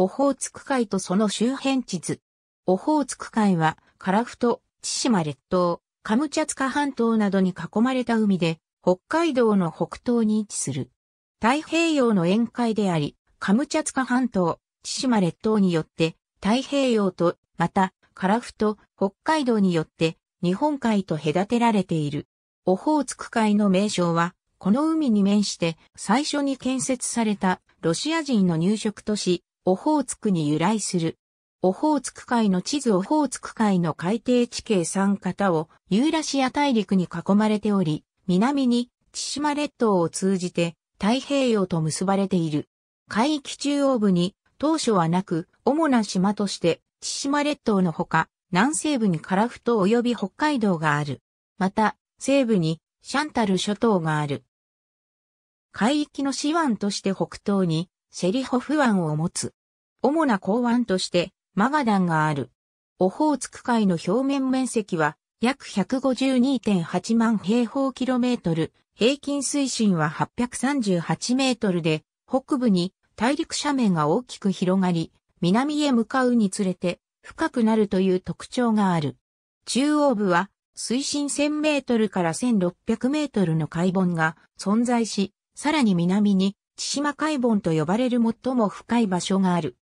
オホーツク海とその周辺地図。オホーツク海は、カラフト、千島列島、カムチャツカ半島などに囲まれた海で、北海道の北東に位置する。太平洋の沿海であり、カムチャツカ半島、千島列島によって、太平洋と、また、カラフト、北海道によって、日本海と隔てられている。オホーツク海の名称は、この海に面して最初に建設されたロシア人の入植都市オホーツクに由来する。オホーツク海の地図オホーツク海の海底地形3型をユーラシア大陸に囲まれており、南に千島列島を通じて太平洋と結ばれている。海域中央部に当初はなく主な島として千島列島のほか南西部に樺太及び北海道がある。また西部にシャンタル諸島がある。海域の市湾として北東にシェリホフ湾を持つ。主な港湾としてマガダンがある。オホーツク海の表面面積は約152.8万平方キロメートル、平均水深は838メートルで、北部に大陸斜面が大きく広がり、南へ向かうにつれて深くなるという特徴がある。中央部は水深1000メートルから1600メートルの海盆が存在し、さらに南に千島海盆と呼ばれる最も深い場所がある。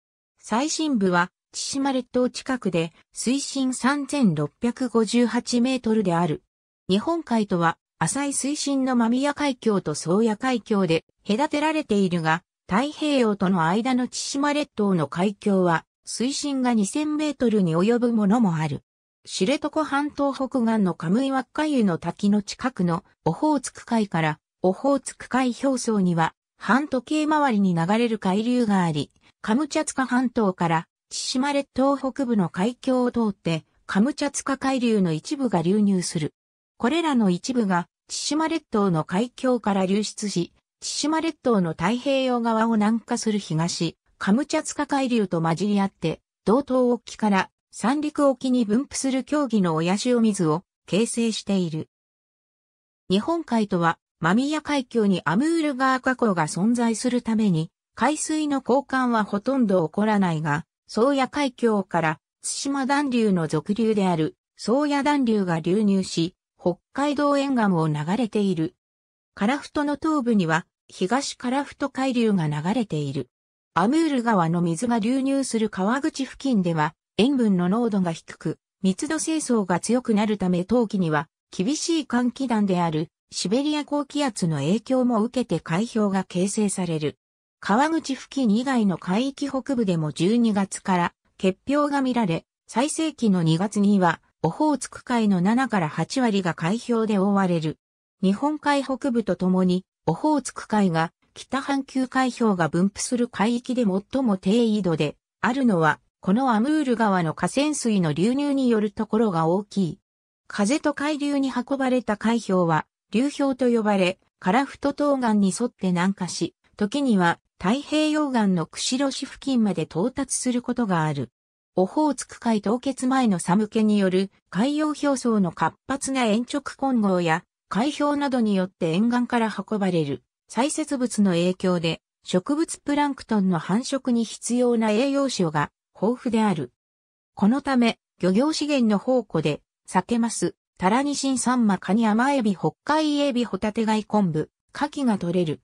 最深部は、千島列島近くで、水深3658メートルである。日本海とは、浅い水深の間宮海峡と宗谷海峡で隔てられているが、太平洋との間の千島列島の海峡は、水深が2000メートルに及ぶものもある。知床半島北岸のカムイワッカ湯の滝の近くのオホーツク海からオホーツク海表層には、半時計回りに流れる海流があり、カムチャツカ半島から千島列島北部の海峡を通ってカムチャツカ海流の一部が流入する。これらの一部が千島列島の海峡から流出し、千島列島の太平洋側を南下する東、カムチャツカ海流と混じり合って、道東沖から三陸沖に分布する競技の親潮水を形成している。日本海とは、マミヤ海峡にアムール川河口が存在するために、海水の交換はほとんど起こらないが、宗谷海峡から対馬暖流の続流である宗谷暖流が流入し、北海道沿岸を流れている。カラフトの東部には東カラフト海流が流れている。アムール川の水が流入する川口付近では塩分の濃度が低く、密度清掃が強くなるため冬季には厳しい寒気団であるシベリア高気圧の影響も受けて海氷が形成される。川口付近以外の海域北部でも12月から結氷が見られ、最盛期の2月には、オホーツク海の7から8割が海氷で覆われる。日本海北部とともに、オホーツク海が北半球海氷が分布する海域で最も低緯度であるのは、このアムール川の河川水の流入によるところが大きい。風と海流に運ばれた海氷は、流氷と呼ばれ、カラフト東岸に沿って南下し、時には太平洋岸の釧路市付近まで到達することがある。オホーツク海凍結前の寒気による海洋表層の活発な延直混合や海氷などによって沿岸から運ばれる採雪物の影響で植物プランクトンの繁殖に必要な栄養素が豊富である。このため漁業資源の宝庫で酒マス、タラニシンサンマカニ甘エビ北海エビホタテ貝昆布、牡蠣が取れる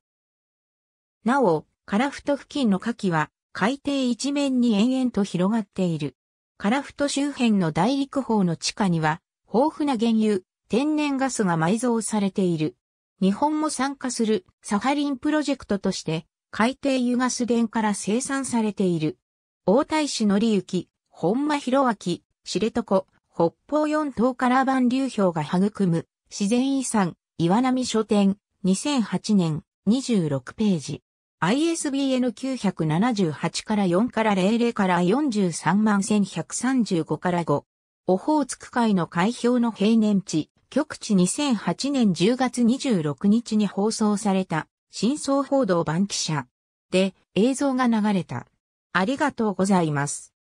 なお、カラフト付近の火器は海底一面に延々と広がっている。カラフト周辺の大陸方の地下には豊富な原油、天然ガスが埋蔵されている。日本も参加するサハリンプロジェクトとして海底油ガス田から生産されている。大田石則き、本間広明、知床、北方四島ラら番流氷が育む自然遺産、岩波書店、2008年26ページ。ISBN 978から4から00から43万1135から5。オホーツク海の海氷の平年値、極地2008年10月26日に放送された、真相報道番記者。で、映像が流れた。ありがとうございます。